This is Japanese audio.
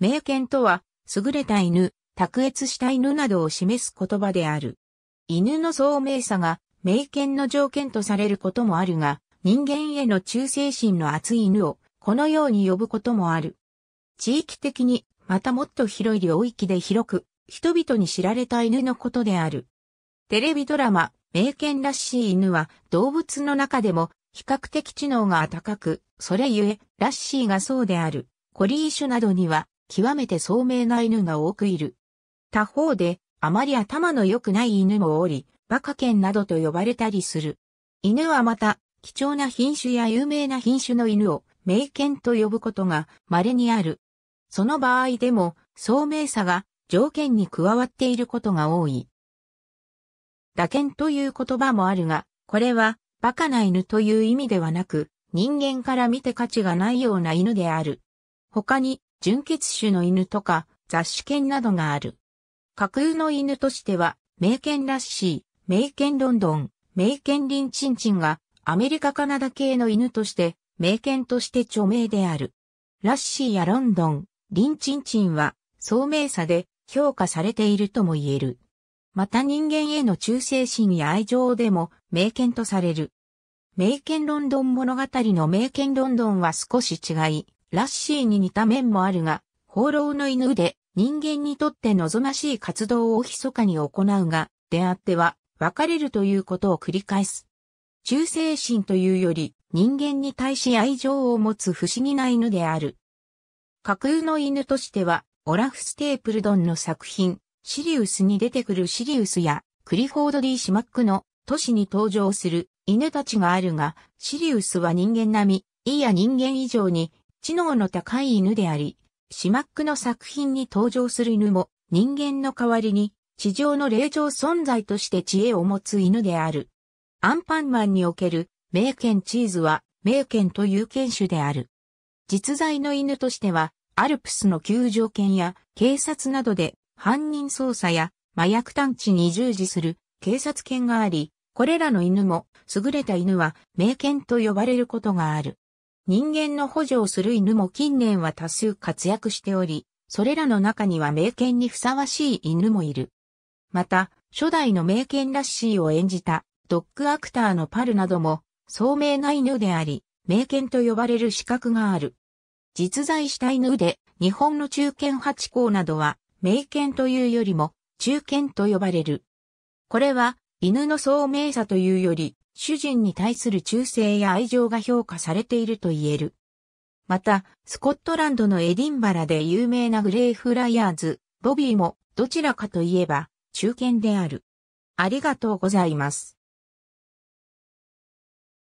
名犬とは、優れた犬、卓越した犬などを示す言葉である。犬の聡明さが、名犬の条件とされることもあるが、人間への忠誠心の厚い犬を、このように呼ぶこともある。地域的に、またもっと広い領域で広く、人々に知られた犬のことである。テレビドラマ、名犬らしい犬は、動物の中でも、比較的知能が高く、それゆえ、ラッシーがそうである。コリー種などには、極めて聡明な犬が多くいる。他方で、あまり頭の良くない犬もおり、馬鹿犬などと呼ばれたりする。犬はまた、貴重な品種や有名な品種の犬を、名犬と呼ぶことが稀にある。その場合でも、聡明さが条件に加わっていることが多い。打犬という言葉もあるが、これは、馬鹿な犬という意味ではなく、人間から見て価値がないような犬である。他に、純血種の犬とか、雑種犬などがある。架空の犬としては、名犬ラッシー、名犬ロンドン、名犬リンチンチンが、アメリカカナダ系の犬として、名犬として著名である。ラッシーやロンドン、リンチンチンは、聡明さで評価されているとも言える。また人間への忠誠心や愛情でも、名犬とされる。名犬ロンドン物語の名犬ロンドンは少し違い、ラッシーに似た面もあるが、放浪の犬で人間にとって望ましい活動を密かに行うが、出会っては別れるということを繰り返す。忠誠心というより人間に対し愛情を持つ不思議な犬である。架空の犬としては、オラフ・ステープルドンの作品、シリウスに出てくるシリウスや、クリフォード・ディ・シマックの都市に登場する犬たちがあるが、シリウスは人間並み、いや人間以上に知能の高い犬であり、シマックの作品に登場する犬も人間の代わりに地上の霊場存在として知恵を持つ犬である。アンパンマンにおける名犬チーズは名犬という犬種である。実在の犬としてはアルプスの救助犬や警察などで犯人捜査や麻薬探知に従事する警察犬があり、これらの犬も優れた犬は名犬と呼ばれることがある。人間の補助をする犬も近年は多数活躍しており、それらの中には名犬にふさわしい犬もいる。また、初代の名犬ラッシーを演じたドッグアクターのパルなども、聡明な犬であり、名犬と呼ばれる資格がある。実在した犬で、日本の中堅八校などは、名犬というよりも、中堅と呼ばれる。これは、犬の聡明さというより、主人に対する忠誠や愛情が評価されていると言える。また、スコットランドのエディンバラで有名なグレイフライヤーズ、ボビーも、どちらかといえば、中堅である。ありがとうございます。